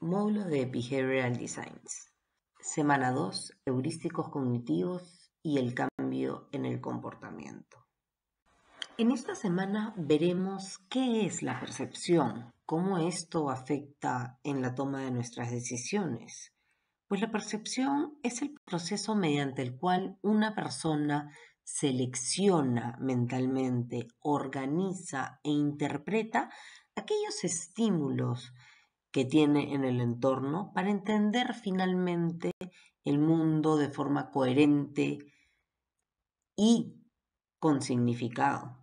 Módulo de Behavioral Designs. Semana 2. Heurísticos cognitivos y el cambio en el comportamiento. En esta semana veremos qué es la percepción, cómo esto afecta en la toma de nuestras decisiones. Pues la percepción es el proceso mediante el cual una persona selecciona mentalmente, organiza e interpreta aquellos estímulos que tiene en el entorno para entender finalmente el mundo de forma coherente y con significado.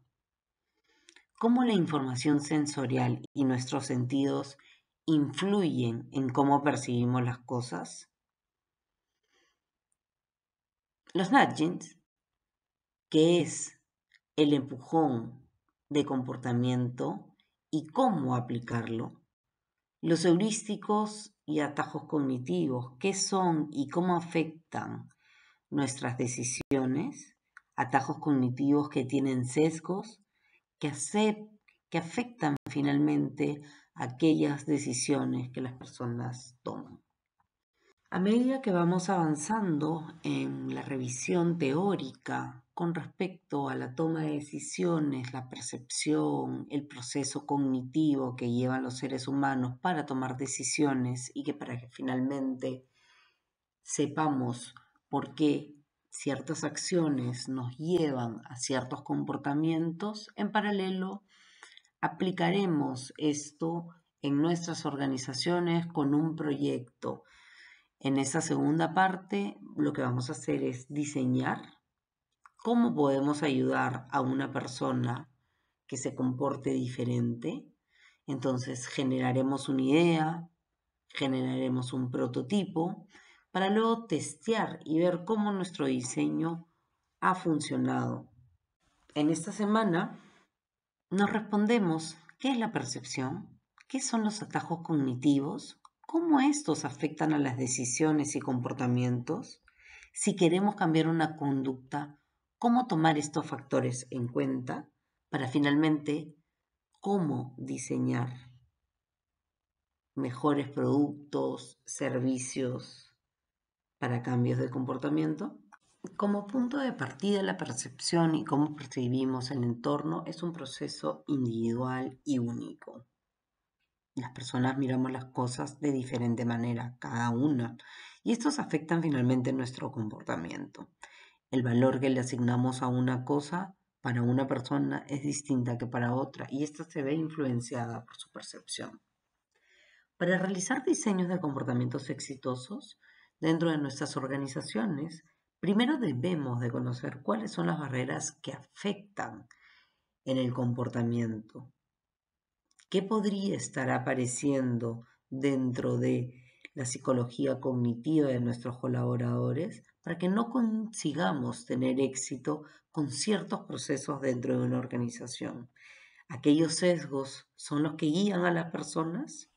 Cómo la información sensorial y nuestros sentidos influyen en cómo percibimos las cosas. Los nudgins, que es el empujón de comportamiento y cómo aplicarlo, los heurísticos y atajos cognitivos, ¿qué son y cómo afectan nuestras decisiones? Atajos cognitivos que tienen sesgos, que, afectan finalmente aquellas decisiones que las personas toman. A medida que vamos avanzando en la revisión teórica con respecto a la toma de decisiones, la percepción, el proceso cognitivo que llevan los seres humanos para tomar decisiones y que para que finalmente sepamos por qué ciertas acciones nos llevan a ciertos comportamientos, en paralelo aplicaremos esto en nuestras organizaciones con un proyecto en esa segunda parte lo que vamos a hacer es diseñar cómo podemos ayudar a una persona que se comporte diferente. Entonces generaremos una idea, generaremos un prototipo para luego testear y ver cómo nuestro diseño ha funcionado. En esta semana nos respondemos qué es la percepción, qué son los atajos cognitivos, ¿Cómo estos afectan a las decisiones y comportamientos? Si queremos cambiar una conducta, ¿cómo tomar estos factores en cuenta para finalmente cómo diseñar mejores productos, servicios para cambios de comportamiento? Como punto de partida, la percepción y cómo percibimos el entorno es un proceso individual y único. Las personas miramos las cosas de diferente manera, cada una, y estos afectan finalmente nuestro comportamiento. El valor que le asignamos a una cosa para una persona es distinta que para otra y esta se ve influenciada por su percepción. Para realizar diseños de comportamientos exitosos dentro de nuestras organizaciones, primero debemos de conocer cuáles son las barreras que afectan en el comportamiento ¿Qué podría estar apareciendo dentro de la psicología cognitiva de nuestros colaboradores para que no consigamos tener éxito con ciertos procesos dentro de una organización? Aquellos sesgos son los que guían a las personas